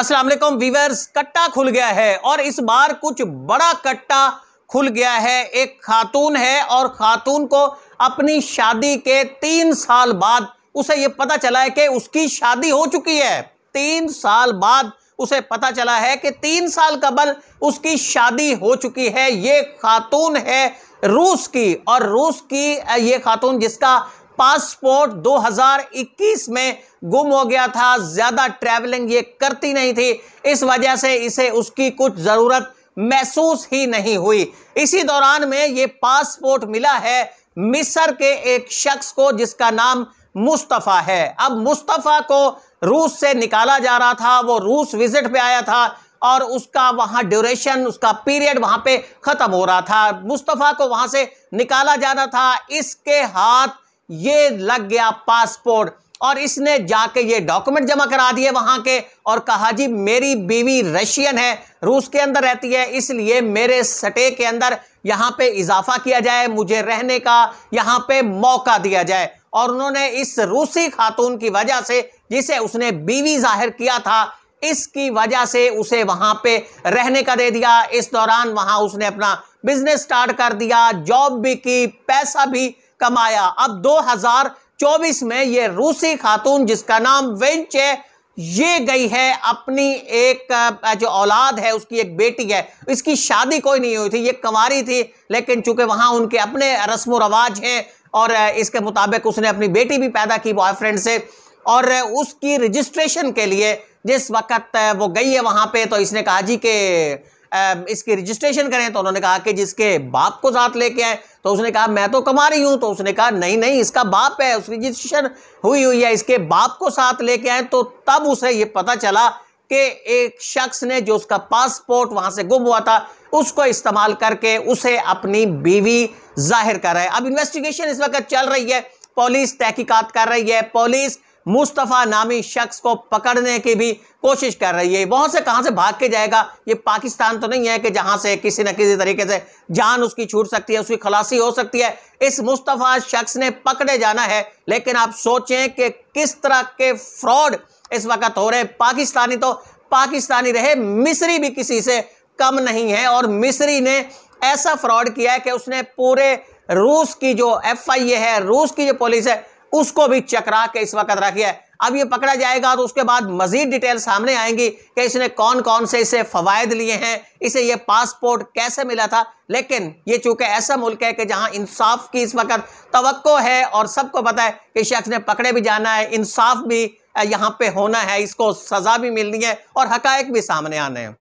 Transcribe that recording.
अस्सलाम वालेकुम वीवर्स कट्टा खुल गया है और इस बार कुछ बड़ा कट्टा खुल गया है एक खातून है और खातून को अपनी शादी के तीन साल बाद उसे ये पता चला है कि उसकी शादी हो चुकी है तीन साल बाद उसे पता चला है कि तीन साल कबल उसकी शादी हो चुकी है ये खातून है रूस की और रूस की ये खातून जिसका पासपोर्ट 2021 में गुम हो गया था ज़्यादा ट्रैवलिंग ये करती नहीं थी इस वजह से इसे उसकी कुछ ज़रूरत महसूस ही नहीं हुई इसी दौरान में ये पासपोर्ट मिला है मिस्र के एक शख्स को जिसका नाम मुस्तफ़ा है अब मुस्तफ़ा को रूस से निकाला जा रहा था वो रूस विजिट पे आया था और उसका वहाँ ड्यूरेशन उसका पीरियड वहाँ पे ख़त्म हो रहा था मुस्तफ़ा को वहाँ से निकाला जाना था इसके हाथ ये लग गया पासपोर्ट और इसने जाके ये डॉक्यूमेंट जमा करा दिए वहां के और कहा जी मेरी बीवी रशियन है रूस के अंदर रहती है इसलिए मेरे सटे के अंदर यहां पे इजाफा किया जाए मुझे रहने का यहां पे मौका दिया जाए और उन्होंने इस रूसी खातून की वजह से जिसे उसने बीवी जाहिर किया था इसकी वजह से उसे वहां पे रहने का दे दिया इस दौरान वहां उसने अपना बिजनेस स्टार्ट कर दिया जॉब भी की पैसा भी कमाया अब 2024 में ये रूसी खातून जिसका नाम वेंच है ये गई है अपनी एक जो औलाद है उसकी एक बेटी है इसकी शादी कोई नहीं हुई थी ये कंवारी थी लेकिन चूंकि वहां उनके अपने रस्म रवाज हैं और इसके मुताबिक उसने अपनी बेटी भी पैदा की बॉयफ्रेंड से और उसकी रजिस्ट्रेशन के लिए जिस वक्त वो गई है वहां पे तो इसने कहा जी के इसकी रजिस्ट्रेशन करें तो उन्होंने कहा कि जिसके बाप को साथ लेके आए तो उसने कहा मैं तो कमा रही हूँ तो उसने कहा नहीं नहीं इसका बाप है उसकी रजिस्ट्रेशन हुई हुई है इसके बाप को साथ लेके आए तो तब उसे ये पता चला कि एक शख्स ने जो उसका पासपोर्ट वहां से गुम हुआ था उसको इस्तेमाल करके उसे अपनी बीवी जाहिर कर रहा है अब इन्वेस्टिगेशन इस वक्त चल रही है पुलिस तहकीकात कर रही है पुलिस मुस्तफ़ा नामी शख्स को पकड़ने की भी कोशिश कर रही है बहुत से कहाँ से भाग के जाएगा ये पाकिस्तान तो नहीं है कि जहाँ से किसी न किसी तरीके से जान उसकी छूट सकती है उसकी खलासी हो सकती है इस मुस्तफ़ा शख्स ने पकड़े जाना है लेकिन आप सोचें कि किस तरह के फ्रॉड इस वक्त हो रहे हैं पाकिस्तानी तो पाकिस्तानी रहे मिस्री भी किसी से कम नहीं है और मिस्री ने ऐसा फ्रॉड किया है कि उसने पूरे रूस की जो एफ आई ए है रूस की जो पुलिस है उसको भी चकरा के इस वक्त रखी है अब ये पकड़ा जाएगा तो उसके बाद मजीद डिटेल सामने आएंगी कि इसने कौन कौन से इसे फवायद लिए हैं इसे ये पासपोर्ट कैसे मिला था लेकिन ये चूंकि ऐसा मुल्क है कि जहां इंसाफ की इस वक्त तो है और सबको पता है कि शख्स ने पकड़े भी जाना है इंसाफ भी यहाँ पे होना है इसको सज़ा भी मिलनी है और हकायक भी सामने आने हैं